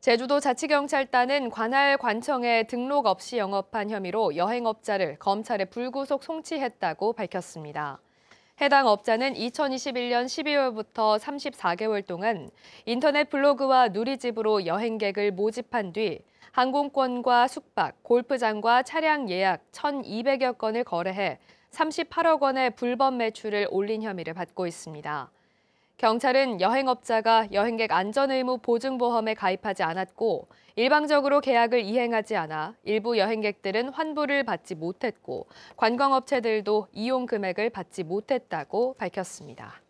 제주도 자치경찰단은 관할 관청에 등록 없이 영업한 혐의로 여행업자를 검찰에 불구속 송치했다고 밝혔습니다. 해당 업자는 2021년 12월부터 34개월 동안 인터넷 블로그와 누리집으로 여행객을 모집한 뒤 항공권과 숙박, 골프장과 차량 예약 1,200여 건을 거래해 38억 원의 불법 매출을 올린 혐의를 받고 있습니다. 경찰은 여행업자가 여행객 안전의무 보증보험에 가입하지 않았고 일방적으로 계약을 이행하지 않아 일부 여행객들은 환불을 받지 못했고 관광업체들도 이용 금액을 받지 못했다고 밝혔습니다.